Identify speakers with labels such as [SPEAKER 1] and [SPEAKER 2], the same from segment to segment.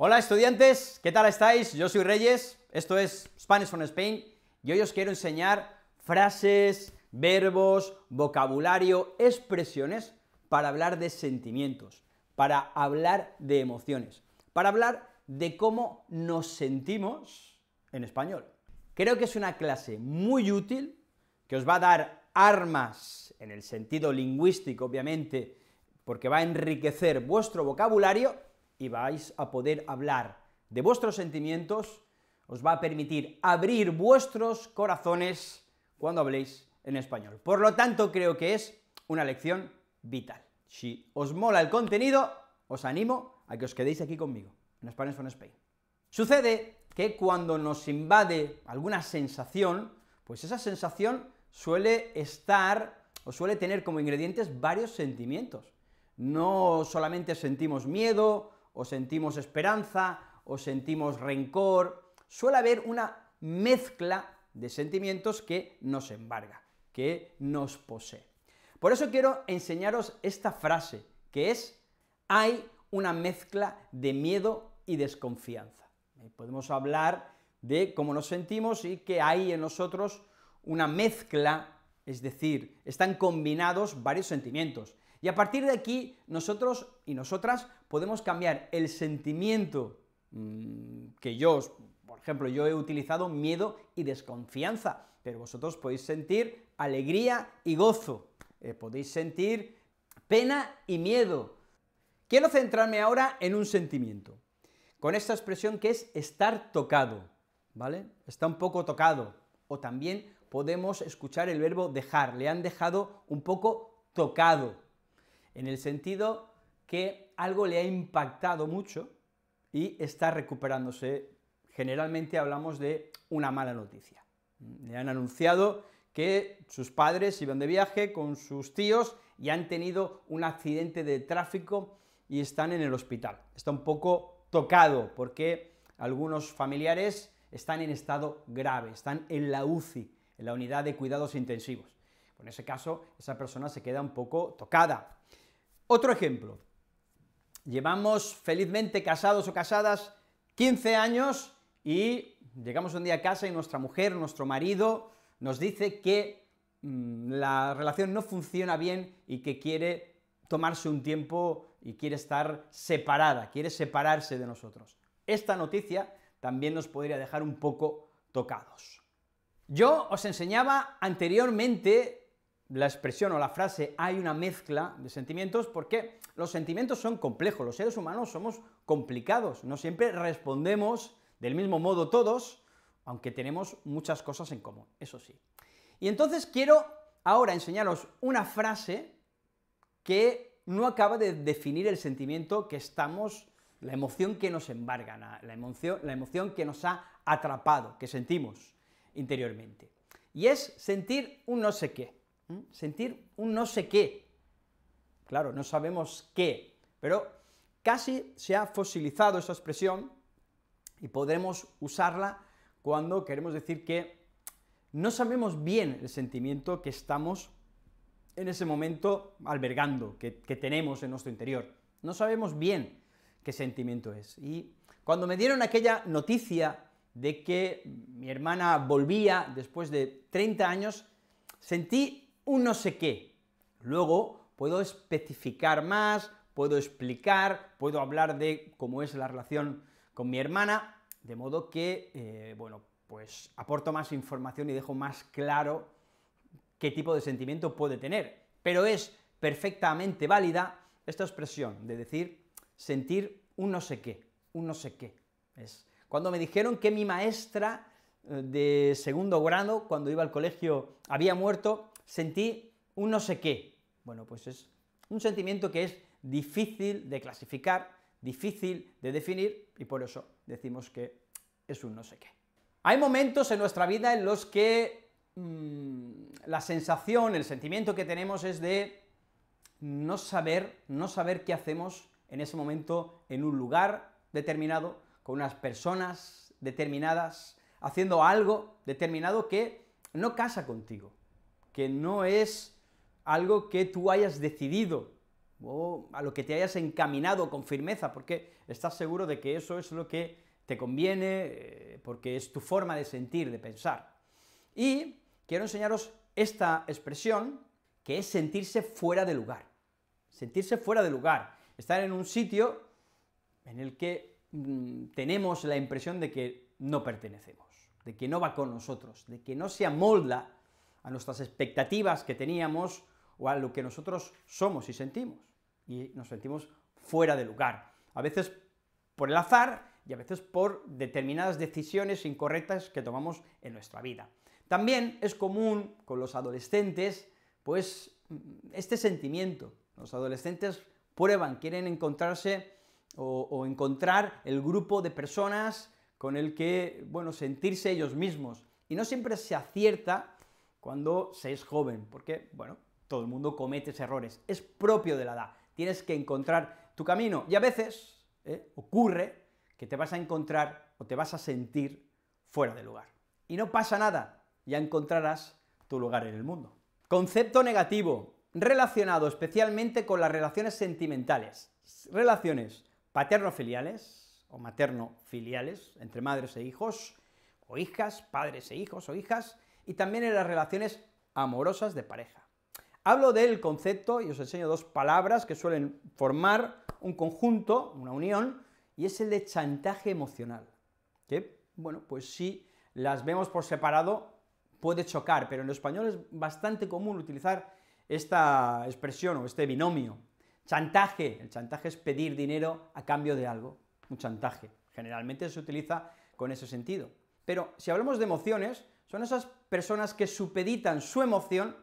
[SPEAKER 1] Hola estudiantes, ¿qué tal estáis? Yo soy Reyes, esto es Spanish from Spain y hoy os quiero enseñar frases, verbos, vocabulario, expresiones para hablar de sentimientos, para hablar de emociones, para hablar de cómo nos sentimos en español. Creo que es una clase muy útil que os va a dar armas en el sentido lingüístico, obviamente, porque va a enriquecer vuestro vocabulario y vais a poder hablar de vuestros sentimientos, os va a permitir abrir vuestros corazones cuando habléis en español. Por lo tanto, creo que es una lección vital. Si os mola el contenido, os animo a que os quedéis aquí conmigo, en Spanish from Spain. Sucede que cuando nos invade alguna sensación, pues esa sensación suele estar o suele tener como ingredientes varios sentimientos. No solamente sentimos miedo, o sentimos esperanza, o sentimos rencor. Suele haber una mezcla de sentimientos que nos embarga, que nos posee. Por eso quiero enseñaros esta frase, que es, hay una mezcla de miedo y desconfianza. Eh, podemos hablar de cómo nos sentimos y que hay en nosotros una mezcla, es decir, están combinados varios sentimientos, y a partir de aquí, nosotros y nosotras podemos cambiar el sentimiento mm, que yo, por ejemplo, yo he utilizado miedo y desconfianza, pero vosotros podéis sentir alegría y gozo, eh, podéis sentir pena y miedo. Quiero centrarme ahora en un sentimiento, con esta expresión que es estar tocado, ¿vale? Está un poco tocado, o también podemos escuchar el verbo dejar, le han dejado un poco tocado en el sentido que algo le ha impactado mucho y está recuperándose. Generalmente hablamos de una mala noticia. Le han anunciado que sus padres iban de viaje con sus tíos y han tenido un accidente de tráfico y están en el hospital. Está un poco tocado porque algunos familiares están en estado grave, están en la UCI, en la unidad de cuidados intensivos. En ese caso, esa persona se queda un poco tocada, otro ejemplo. Llevamos felizmente casados o casadas 15 años y llegamos un día a casa y nuestra mujer, nuestro marido, nos dice que mm, la relación no funciona bien y que quiere tomarse un tiempo y quiere estar separada, quiere separarse de nosotros. Esta noticia también nos podría dejar un poco tocados. Yo os enseñaba anteriormente la expresión o la frase hay una mezcla de sentimientos porque los sentimientos son complejos, los seres humanos somos complicados, no siempre respondemos del mismo modo todos, aunque tenemos muchas cosas en común, eso sí. Y entonces quiero ahora enseñaros una frase que no acaba de definir el sentimiento que estamos, la emoción que nos embarga, la emoción, la emoción que nos ha atrapado, que sentimos interiormente. Y es sentir un no sé qué. Sentir un no sé qué. Claro, no sabemos qué, pero casi se ha fosilizado esa expresión y podremos usarla cuando queremos decir que no sabemos bien el sentimiento que estamos en ese momento albergando, que, que, tenemos en nuestro interior. No sabemos bien qué sentimiento es. Y cuando me dieron aquella noticia de que mi hermana volvía después de 30 años, sentí un no sé qué. Luego puedo especificar más, puedo explicar, puedo hablar de cómo es la relación con mi hermana, de modo que, eh, bueno, pues aporto más información y dejo más claro qué tipo de sentimiento puede tener. Pero es perfectamente válida esta expresión de decir sentir un no sé qué, un no sé qué. Es cuando me dijeron que mi maestra eh, de segundo grado, cuando iba al colegio, había muerto, sentí un no sé qué. Bueno, pues es un sentimiento que es difícil de clasificar, difícil de definir y por eso decimos que es un no sé qué. Hay momentos en nuestra vida en los que mm, la sensación, el sentimiento que tenemos es de no saber, no saber qué hacemos en ese momento en un lugar determinado, con unas personas determinadas, haciendo algo determinado que no casa contigo que no es algo que tú hayas decidido o a lo que te hayas encaminado con firmeza, porque estás seguro de que eso es lo que te conviene, eh, porque es tu forma de sentir, de pensar. Y quiero enseñaros esta expresión, que es sentirse fuera de lugar. Sentirse fuera de lugar. Estar en un sitio en el que mm, tenemos la impresión de que no pertenecemos, de que no va con nosotros, de que no se amolda a nuestras expectativas que teníamos o a lo que nosotros somos y sentimos. Y nos sentimos fuera de lugar. A veces por el azar y a veces por determinadas decisiones incorrectas que tomamos en nuestra vida. También es común con los adolescentes, pues, este sentimiento. Los adolescentes prueban, quieren encontrarse o, encontrar el grupo de personas con el que, bueno, sentirse ellos mismos. Y no siempre se acierta cuando se joven, porque, bueno, todo el mundo comete errores, es propio de la edad, tienes que encontrar tu camino y a veces ¿eh? ocurre que te vas a encontrar o te vas a sentir fuera de lugar. Y no pasa nada, ya encontrarás tu lugar en el mundo. Concepto negativo, relacionado especialmente con las relaciones sentimentales, relaciones paterno-filiales o materno-filiales entre madres e hijos, o hijas, padres e hijos o hijas, y también en las relaciones amorosas de pareja. Hablo del concepto y os enseño dos palabras que suelen formar un conjunto, una unión, y es el de chantaje emocional, que, bueno, pues si las vemos por separado puede chocar, pero en español es bastante común utilizar esta expresión o este binomio. Chantaje, el chantaje es pedir dinero a cambio de algo, un chantaje. Generalmente se utiliza con ese sentido. Pero si hablamos de emociones, son esas personas que supeditan su emoción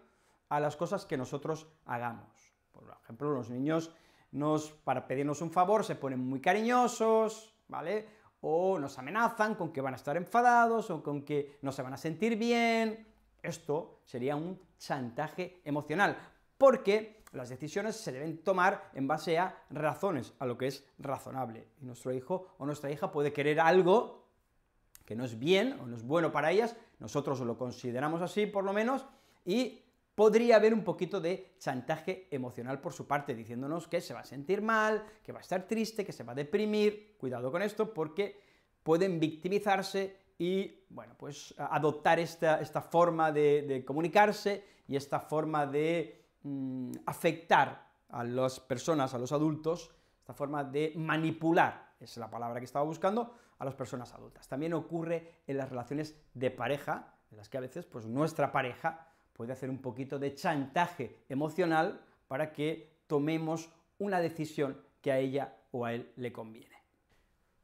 [SPEAKER 1] a las cosas que nosotros hagamos. Por ejemplo, los niños nos, para pedirnos un favor se ponen muy cariñosos, ¿vale? O nos amenazan con que van a estar enfadados o con que no se van a sentir bien. Esto sería un chantaje emocional, porque las decisiones se deben tomar en base a razones, a lo que es razonable. Y nuestro hijo o nuestra hija puede querer algo que no es bien o no es bueno para ellas, nosotros lo consideramos así por lo menos, y podría haber un poquito de chantaje emocional por su parte, diciéndonos que se va a sentir mal, que va a estar triste, que se va a deprimir. Cuidado con esto porque pueden victimizarse y, bueno, pues adoptar esta, forma de, comunicarse y esta forma de mm, afectar a las personas, a los adultos, esta forma de manipular, es la palabra que estaba buscando, a las personas adultas. También ocurre en las relaciones de pareja, en las que a veces pues, nuestra pareja puede hacer un poquito de chantaje emocional para que tomemos una decisión que a ella o a él le conviene.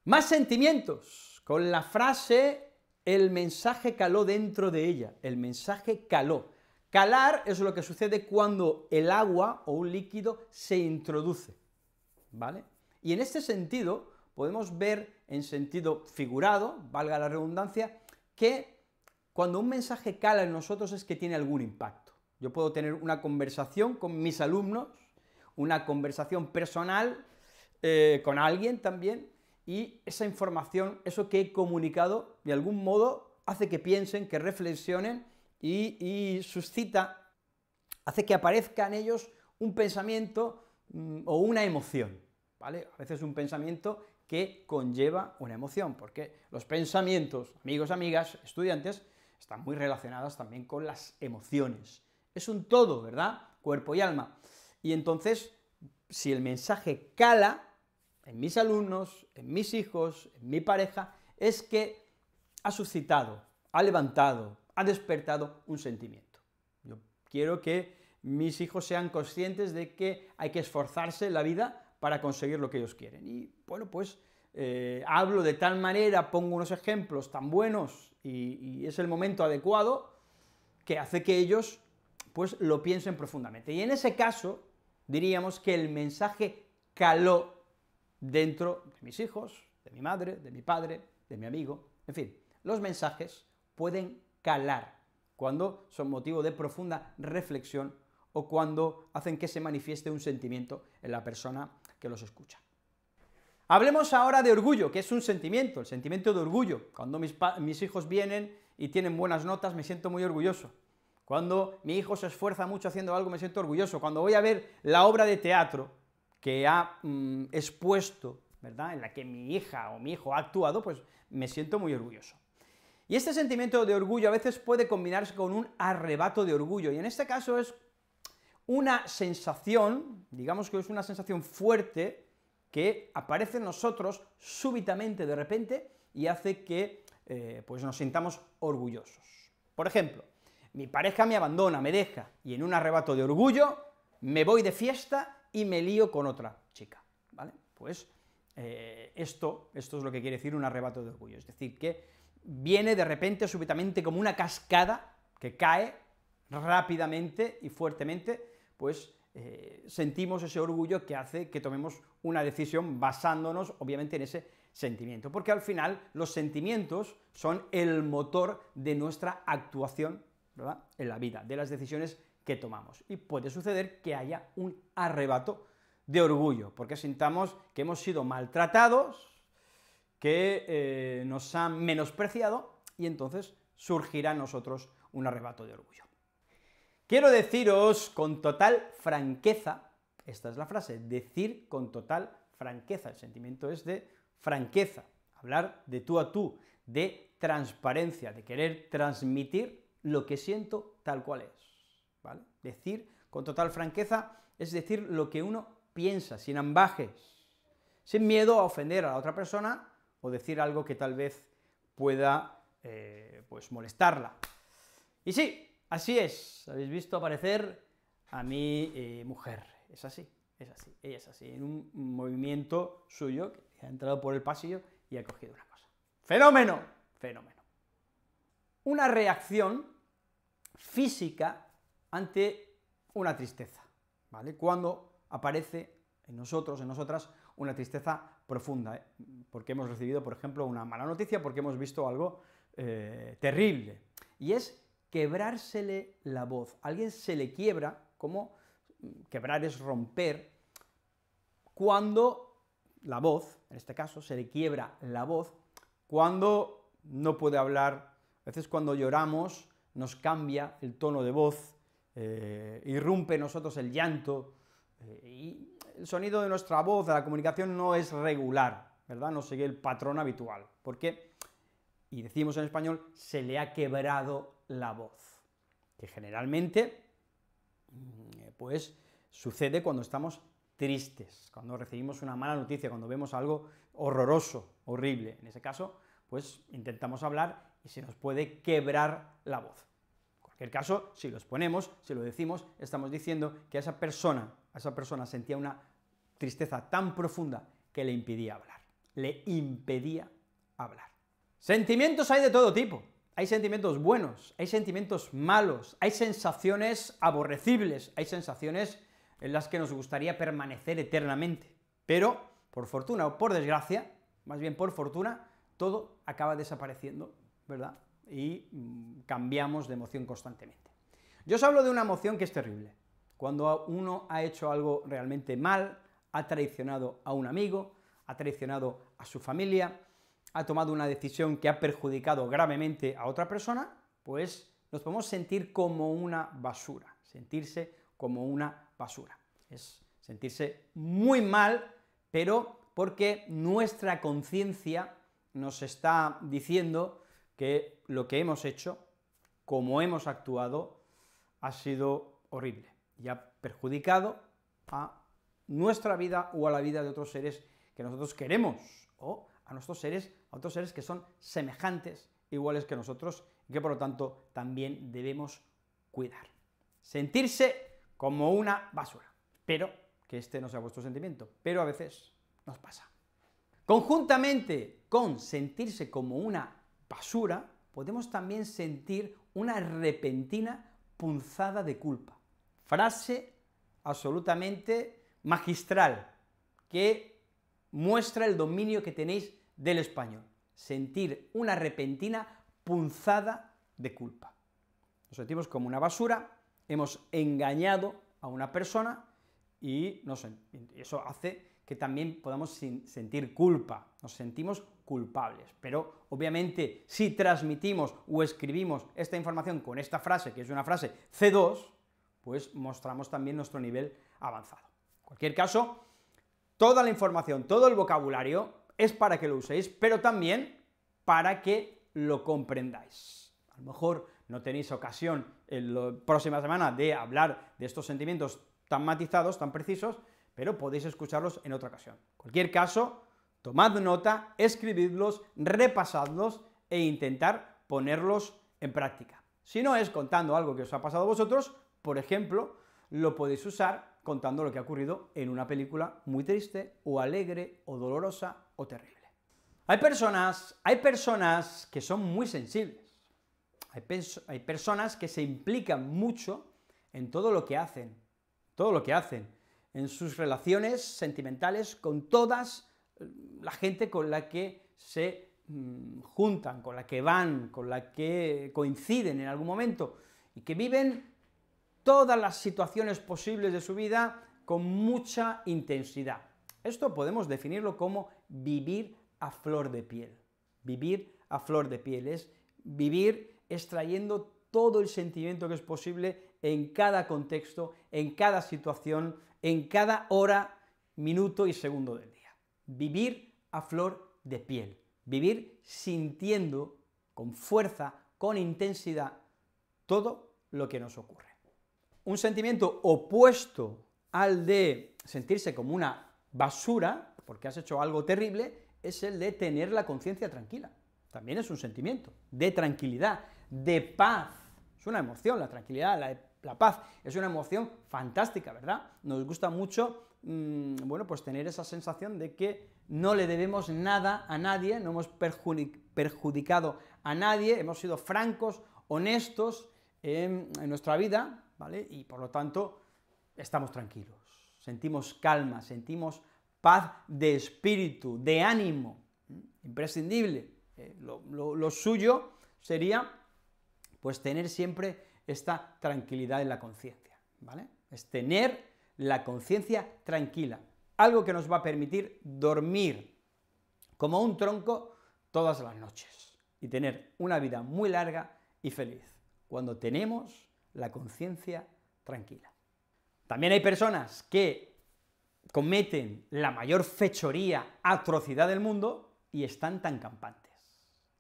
[SPEAKER 1] Más sentimientos, con la frase el mensaje caló dentro de ella, el mensaje caló. Calar es lo que sucede cuando el agua o un líquido se introduce, ¿vale? Y en este sentido, podemos ver en sentido figurado, valga la redundancia, que cuando un mensaje cala en nosotros es que tiene algún impacto. Yo puedo tener una conversación con mis alumnos, una conversación personal eh, con alguien también, y esa información, eso que he comunicado, de algún modo hace que piensen, que reflexionen y, suscita, hace que aparezca en ellos un pensamiento mm, o una emoción. ¿vale? A veces un pensamiento que conlleva una emoción, porque los pensamientos, amigos, amigas, estudiantes, están muy relacionados también con las emociones. Es un todo, ¿verdad? Cuerpo y alma. Y entonces, si el mensaje cala en mis alumnos, en mis hijos, en mi pareja, es que ha suscitado, ha levantado, ha despertado un sentimiento. Yo quiero que mis hijos sean conscientes de que hay que esforzarse en la vida para conseguir lo que ellos quieren. Y bueno, pues eh, hablo de tal manera, pongo unos ejemplos tan buenos y, y, es el momento adecuado que hace que ellos pues lo piensen profundamente. Y en ese caso diríamos que el mensaje caló dentro de mis hijos, de mi madre, de mi padre, de mi amigo, en fin, los mensajes pueden calar cuando son motivo de profunda reflexión o cuando hacen que se manifieste un sentimiento en la persona que los escucha. Hablemos ahora de orgullo, que es un sentimiento, el sentimiento de orgullo. Cuando mis, hijos vienen y tienen buenas notas, me siento muy orgulloso. Cuando mi hijo se esfuerza mucho haciendo algo, me siento orgulloso. Cuando voy a ver la obra de teatro que ha mm, expuesto, ¿verdad?, en la que mi hija o mi hijo ha actuado, pues me siento muy orgulloso. Y este sentimiento de orgullo a veces puede combinarse con un arrebato de orgullo, y en este caso es una sensación, digamos que es una sensación fuerte, que aparece en nosotros súbitamente de repente y hace que eh, pues nos sintamos orgullosos. Por ejemplo, mi pareja me abandona, me deja, y en un arrebato de orgullo me voy de fiesta y me lío con otra chica, ¿vale? Pues eh, esto, esto es lo que quiere decir un arrebato de orgullo, es decir, que viene de repente, súbitamente, como una cascada que cae rápidamente y fuertemente pues eh, sentimos ese orgullo que hace que tomemos una decisión basándonos, obviamente, en ese sentimiento, porque al final los sentimientos son el motor de nuestra actuación en la vida, de las decisiones que tomamos. Y puede suceder que haya un arrebato de orgullo, porque sintamos que hemos sido maltratados, que eh, nos han menospreciado, y entonces surgirá en nosotros un arrebato de orgullo. Quiero deciros con total franqueza, esta es la frase, decir con total franqueza, el sentimiento es de franqueza, hablar de tú a tú, de transparencia, de querer transmitir lo que siento tal cual es, ¿vale? Decir con total franqueza es decir lo que uno piensa, sin ambajes, sin miedo a ofender a la otra persona o decir algo que tal vez pueda, eh, pues, molestarla. Y sí, Así es, habéis visto aparecer a mi eh, mujer, es así, es así, ella es así, en un movimiento suyo, que ha entrado por el pasillo y ha cogido una cosa. ¡Fenómeno! Fenómeno. Una reacción física ante una tristeza, ¿vale? Cuando aparece en nosotros, en nosotras, una tristeza profunda, ¿eh? porque hemos recibido, por ejemplo, una mala noticia, porque hemos visto algo eh, terrible. Y es quebrársele la voz. alguien se le quiebra, como mm, quebrar es romper, cuando la voz, en este caso, se le quiebra la voz, cuando no puede hablar, a veces cuando lloramos nos cambia el tono de voz, eh, irrumpe nosotros el llanto, eh, y el sonido de nuestra voz, de la comunicación, no es regular, ¿verdad? No sigue el patrón habitual, porque, y decimos en español, se le ha quebrado la voz, que generalmente mm, eh, pues sucede cuando estamos tristes, cuando recibimos una mala noticia, cuando vemos algo horroroso, horrible. En ese caso, pues intentamos hablar y se nos puede quebrar la voz. En cualquier caso, si lo exponemos, si lo decimos, estamos diciendo que a esa persona, esa persona sentía una tristeza tan profunda que le impedía hablar, le impedía hablar. Sentimientos hay de todo tipo, hay sentimientos buenos, hay sentimientos malos, hay sensaciones aborrecibles, hay sensaciones en las que nos gustaría permanecer eternamente. Pero, por fortuna o por desgracia, más bien por fortuna, todo acaba desapareciendo, ¿verdad? Y mm, cambiamos de emoción constantemente. Yo os hablo de una emoción que es terrible. Cuando uno ha hecho algo realmente mal, ha traicionado a un amigo, ha traicionado a su familia, ha tomado una decisión que ha perjudicado gravemente a otra persona, pues nos podemos sentir como una basura, sentirse como una basura. Es sentirse muy mal, pero porque nuestra conciencia nos está diciendo que lo que hemos hecho, como hemos actuado, ha sido horrible y ha perjudicado a nuestra vida o a la vida de otros seres que nosotros queremos o a nuestros seres, a otros seres que son semejantes, iguales que nosotros, y que por lo tanto también debemos cuidar. Sentirse como una basura, pero que este no sea vuestro sentimiento, pero a veces nos pasa. Conjuntamente con sentirse como una basura, podemos también sentir una repentina punzada de culpa. Frase absolutamente magistral que muestra el dominio que tenéis del español, sentir una repentina punzada de culpa. Nos sentimos como una basura, hemos engañado a una persona y eso hace que también podamos sentir culpa, nos sentimos culpables. Pero obviamente si transmitimos o escribimos esta información con esta frase, que es una frase C2, pues mostramos también nuestro nivel avanzado. En cualquier caso, toda la información, todo el vocabulario es para que lo uséis, pero también para que lo comprendáis. A lo mejor no tenéis ocasión en la próxima semana de hablar de estos sentimientos tan matizados, tan precisos, pero podéis escucharlos en otra ocasión. En cualquier caso, tomad nota, escribidlos, repasadlos e intentar ponerlos en práctica. Si no es contando algo que os ha pasado a vosotros, por ejemplo, lo podéis usar contando lo que ha ocurrido en una película muy triste o alegre o dolorosa terrible. Hay personas, hay personas que son muy sensibles. Hay, hay personas que se implican mucho en todo lo que hacen, todo lo que hacen, en sus relaciones sentimentales con todas mm, la gente con la que se mm, juntan, con la que van, con la que coinciden en algún momento, y que viven todas las situaciones posibles de su vida con mucha intensidad. Esto podemos definirlo como vivir a flor de piel. Vivir a flor de piel es vivir extrayendo todo el sentimiento que es posible en cada contexto, en cada situación, en cada hora, minuto y segundo del día. Vivir a flor de piel, vivir sintiendo con fuerza, con intensidad, todo lo que nos ocurre. Un sentimiento opuesto al de sentirse como una basura porque has hecho algo terrible, es el de tener la conciencia tranquila. También es un sentimiento de tranquilidad, de paz. Es una emoción, la tranquilidad, la, la paz. Es una emoción fantástica, ¿verdad? Nos gusta mucho, mm, bueno, pues tener esa sensación de que no le debemos nada a nadie, no hemos perjudicado a nadie, hemos sido francos, honestos en, em, en nuestra vida, ¿vale? Y por lo tanto, estamos tranquilos, sentimos calma, sentimos paz de espíritu, de ánimo, imprescindible. Eh, lo, lo suyo sería pues tener siempre esta tranquilidad en la conciencia, ¿vale? Es tener la conciencia tranquila, algo que nos va a permitir dormir como un tronco todas las noches y tener una vida muy larga y feliz, cuando tenemos la conciencia tranquila. También hay personas que cometen la mayor fechoría, atrocidad del mundo y están tan campantes.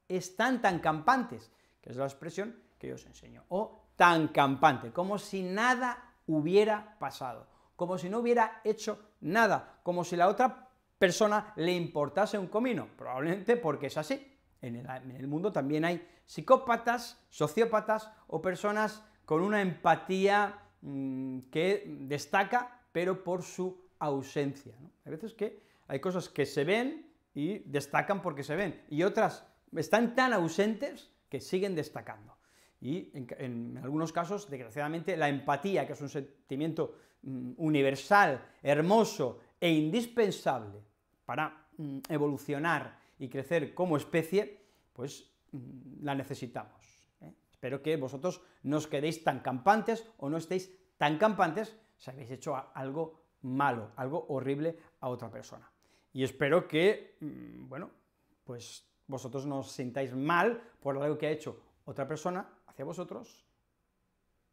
[SPEAKER 1] Están tan campantes, que es la expresión que yo os enseño. O tan campante, como si nada hubiera pasado, como si no hubiera hecho nada, como si la otra persona le importase un comino, probablemente porque es así. En el, mundo también hay psicópatas, sociópatas o personas con una empatía mm, que destaca, pero por su ausencia. Hay veces que hay cosas que se ven y destacan porque se ven, y otras están tan ausentes que siguen destacando. Y en, algunos casos, desgraciadamente, la empatía, que es un sentimiento mm, universal, hermoso e indispensable para mm, evolucionar y crecer como especie, pues mm, la necesitamos. ¿eh? Espero que vosotros no os quedéis tan campantes o no estéis tan campantes si habéis hecho algo malo, algo horrible a otra persona. Y espero que, mm, bueno, pues vosotros no os sintáis mal por algo que ha hecho otra persona hacia vosotros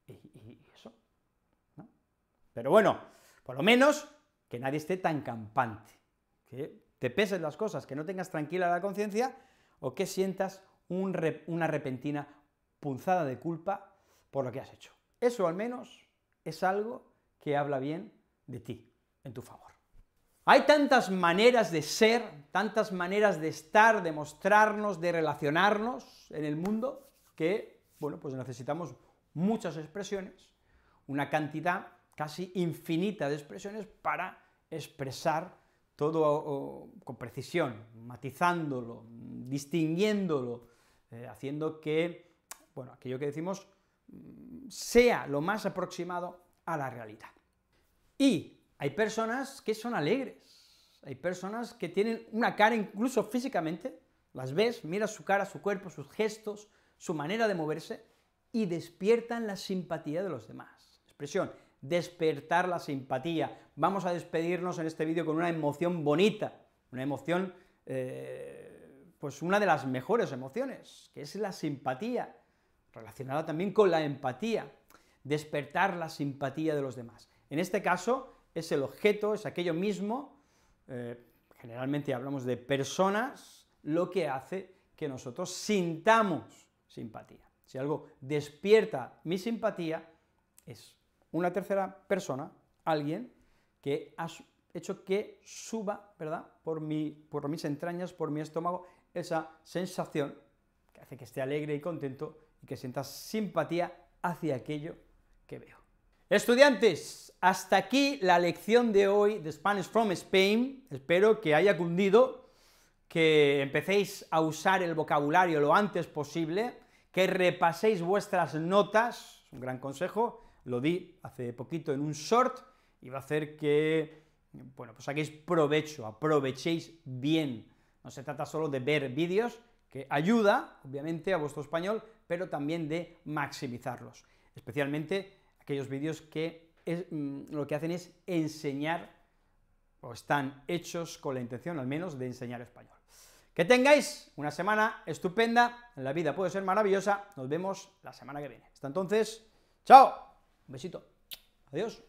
[SPEAKER 1] y, eso. Pero bueno, por lo menos que nadie esté tan campante, que te pesen las cosas, que no tengas tranquila la conciencia o que sientas una repentina punzada de culpa por lo que has hecho. Eso al menos es algo que habla bien de ti, en tu favor. Hay tantas maneras de ser, tantas maneras de estar, de mostrarnos, de relacionarnos en el mundo, que, bueno, pues necesitamos muchas expresiones, una cantidad casi infinita de expresiones para expresar todo con precisión, matizándolo, distinguiéndolo, eh, haciendo que, bueno, aquello que decimos mm, sea lo más aproximado a la realidad. Y hay personas que son alegres, hay personas que tienen una cara incluso físicamente, las ves, miras su cara, su cuerpo, sus gestos, su manera de moverse y despiertan la simpatía de los demás. Expresión, despertar la simpatía. Vamos a despedirnos en este vídeo con una emoción bonita, una emoción, eh, pues una de las mejores emociones, que es la simpatía, relacionada también con la empatía, despertar la simpatía de los demás. En este caso es el objeto, es aquello mismo, eh, generalmente hablamos de personas, lo que hace que nosotros sintamos simpatía. Si algo despierta mi simpatía, es una tercera persona, alguien que ha hecho que suba, ¿verdad?, por, por mis entrañas, por mi estómago, esa sensación que hace que esté alegre y contento y que sienta simpatía hacia aquello que veo. Estudiantes, hasta aquí la lección de hoy de Spanish from Spain. Espero que haya cundido, que empecéis a usar el vocabulario lo antes posible, que repaséis vuestras notas, un gran consejo, lo di hace poquito en un short, y va a hacer que, bueno, pues saquéis provecho, aprovechéis bien. No se trata solo de ver vídeos, que ayuda, obviamente, a vuestro español, pero también de maximizarlos, especialmente aquellos vídeos que es, mm, lo que hacen es enseñar, o están hechos con la intención al menos de enseñar español. Que tengáis una semana estupenda, la vida puede ser maravillosa, nos vemos la semana que viene. Hasta entonces, chao, un besito, adiós.